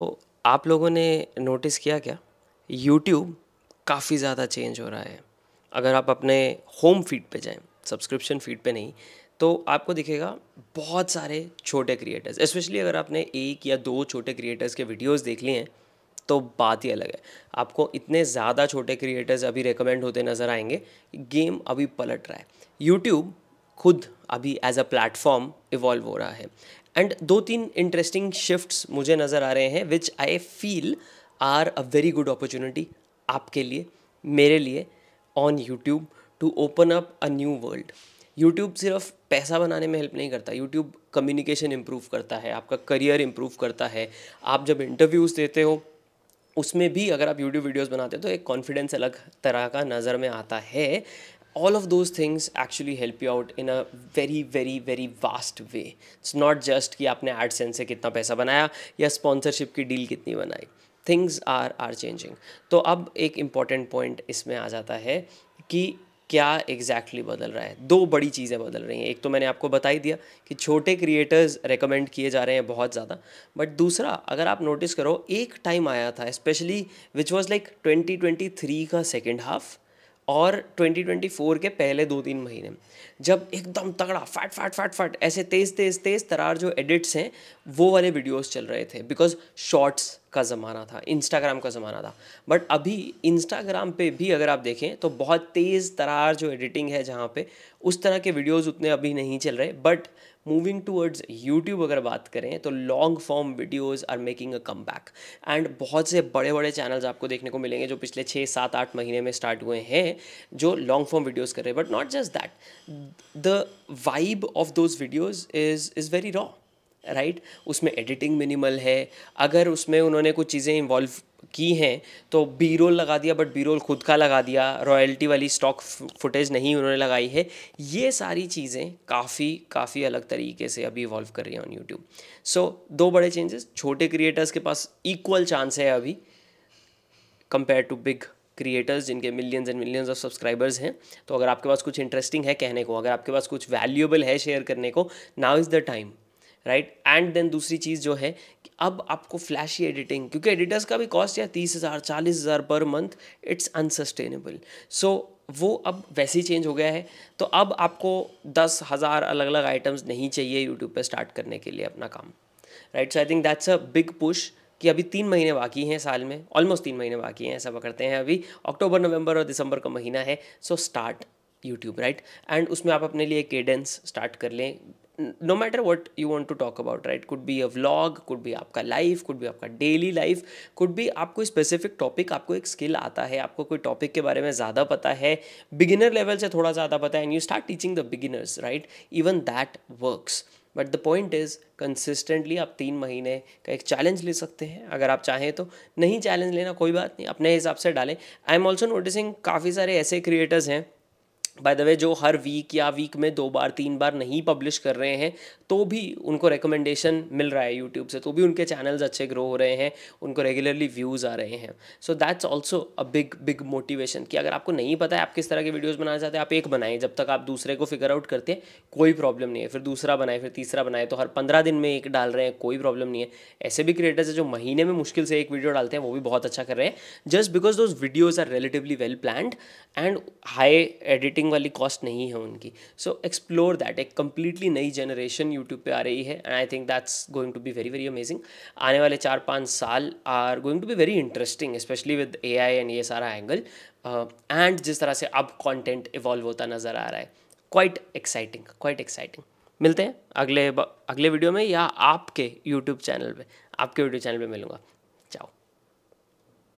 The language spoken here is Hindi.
तो आप लोगों ने नोटिस किया क्या यूट्यूब काफ़ी ज़्यादा चेंज हो रहा है अगर आप अपने होम फीड पे जाएं सब्सक्रिप्शन फीड पे नहीं तो आपको दिखेगा बहुत सारे छोटे क्रिएटर्स स्पेशली अगर आपने एक या दो छोटे क्रिएटर्स के वीडियोस देख लिए हैं तो बात ही अलग है आपको इतने ज़्यादा छोटे क्रिएटर्स अभी रिकमेंड होते नज़र आएंगे गेम अभी पलट रहा है यूट्यूब खुद अभी एज अ प्लेटफॉर्म इवॉल्व हो रहा है एंड दो तीन इंटरेस्टिंग शिफ्ट्स मुझे नज़र आ रहे हैं which I feel are a very good opportunity आपके लिए मेरे लिए on YouTube to open up a new world YouTube सिर्फ पैसा बनाने में हेल्प नहीं करता यूट्यूब कम्युनिकेशन इम्प्रूव करता है आपका करियर इम्प्रूव करता है आप जब इंटरव्यूज़ देते हो उसमें भी अगर आप यूट्यूब वीडियोस बनाते हो तो एक कॉन्फिडेंस अलग तरह का नज़र में आता है all of those things actually help you out in a very very very vast way it's not just कि आपने AdSense से कितना पैसा बनाया या स्पॉन्सरशिप की डील कितनी बनाई थिंग्स आर आर चेंजिंग तो अब एक इम्पॉर्टेंट पॉइंट इसमें आ जाता है कि क्या एग्जैक्टली exactly बदल रहा है दो बड़ी चीज़ें बदल रही हैं एक तो मैंने आपको बता ही दिया कि छोटे क्रिएटर्स रेकमेंड किए जा रहे हैं बहुत ज़्यादा बट दूसरा अगर आप नोटिस करो एक टाइम आया था specially which was like twenty twenty three का सेकेंड हाफ़ और 2024 के पहले दो तीन महीने जब एकदम तगड़ा फैट फैट फैट फैट ऐसे तेज़ तेज़ तेज़ तरार जो एडिट्स हैं वो वाले वीडियोस चल रहे थे बिकॉज शॉर्ट्स का ज़माना था इंस्टाग्राम का ज़माना था बट अभी इंस्टाग्राम पे भी अगर आप देखें तो बहुत तेज़ तरार जो एडिटिंग है जहाँ पे उस तरह के वीडियोस उतने अभी नहीं चल रहे बट मूविंग टूवर्ड्स यूट्यूब अगर बात करें तो long form videos are making a comeback and बहुत से बड़े बड़े चैनल्स आपको देखने को मिलेंगे जो पिछले छः सात आठ महीने में स्टार्ट हुए हैं जो लॉन्ग फॉर्म वीडियोज़ कर रहे हैं but not just that the vibe of those videos is is very raw right उसमें एडिटिंग मिनिमल है अगर उसमें उन्होंने कुछ चीज़ें इन्वॉल्व की हैं तो बी रोल लगा दिया बट बी रोल खुद का लगा दिया रॉयल्टी वाली स्टॉक फुटेज नहीं उन्होंने लगाई है ये सारी चीज़ें काफ़ी काफ़ी अलग तरीके से अभी इवॉल्व कर रही हैं ऑन यूट्यूब सो दो बड़े चेंजेस छोटे क्रिएटर्स के पास इक्वल चांस है अभी कंपेयर टू बिग क्रिएटर्स जिनके millions and millions of subscribers हैं तो अगर आपके पास कुछ इंटरेस्टिंग है कहने को अगर आपके पास कुछ वैल्यूएबल है शेयर करने को now is the time right and then दूसरी चीज़ जो है कि अब आपको फ्लैशी एडिटिंग क्योंकि एडिटर्स का भी कॉस्ट या तीस हज़ार चालीस हज़ार पर मंथ इट्स अनसस्टेनेबल सो वो अब वैसे ही चेंज हो गया है तो अब आपको दस हज़ार अलग अलग आइटम्स नहीं चाहिए यूट्यूब पर स्टार्ट करने के लिए अपना काम right so I think that's a big push कि अभी तीन महीने बाकी हैं साल में ऑलमोस्ट तीन महीने बाकी हैं ऐसा पकड़ते हैं अभी अक्टूबर नवंबर और दिसंबर का महीना है so start YouTube right and उसमें आप अपने लिए केडेंस स्टार्ट कर लें no matter what you want to talk about right could be a vlog could भी आपका लाइफ कुड भी आपका डेली लाइफ कुड भी आपको स्पेसिफिक टॉपिक आपको एक स्किल आता है आपको कोई टॉपिक के बारे में ज़्यादा पता है बिगिनर लेवल से थोड़ा ज़्यादा पता है and you start teaching the beginners right even that works but the point is consistently आप तीन महीने का एक चैलेंज ले सकते हैं अगर आप चाहें तो नहीं चैलेंज लेना कोई बात नहीं अपने हिसाब से डालें आई एम ऑल्सो नोटिसिंग काफ़ी सारे ऐसे क्रिएटर्स हैं बाय द वे जो हर वीक या वीक में दो बार तीन बार नहीं पब्लिश कर रहे हैं तो भी उनको रिकमेंडेशन मिल रहा है यूट्यूब से तो भी उनके चैनल्स अच्छे ग्रो हो रहे हैं उनको रेगुलरली व्यूज़ आ रहे हैं so that's also a big big motivation कि अगर आपको नहीं पता है आप किस तरह के वीडियोज़ बनाना चाहते हैं आप एक बनाएं जब तक आप दूसरे को फिगर आउट करते हैं कोई प्रॉब्लम नहीं है फिर दूसरा बनाए फिर तीसरा बनाए तो हर पंद्रह दिन में एक डाल रहे हैं कोई प्रॉब्लम नहीं है ऐसे भी क्रिएटर्स है जो महीने में मुश्किल से एक वीडियो डालते हैं वो भी बहुत अच्छा कर रहे हैं just because those videos are relatively well planned and high editing marketing वाली कॉस्ट नहीं है उनकी सो एक्सप्लोर दैट एक कम्प्लीटली नई जनरेशन यूट्यूब पे आ रही है and I think that's going to be very very amazing आने वाले चार पाँच साल are going to be very interesting specially with A I and ये सारा एंगल एंड uh, जिस तरह से अब कॉन्टेंट इवॉल्व होता नज़र आ रहा है क्वाइट एक्साइटिंग क्वाइट एक्साइटिंग मिलते हैं अगले अगले वीडियो में या आपके यूट्यूब चैनल पे आपके यूट्यूब चैनल पे मिलूंगा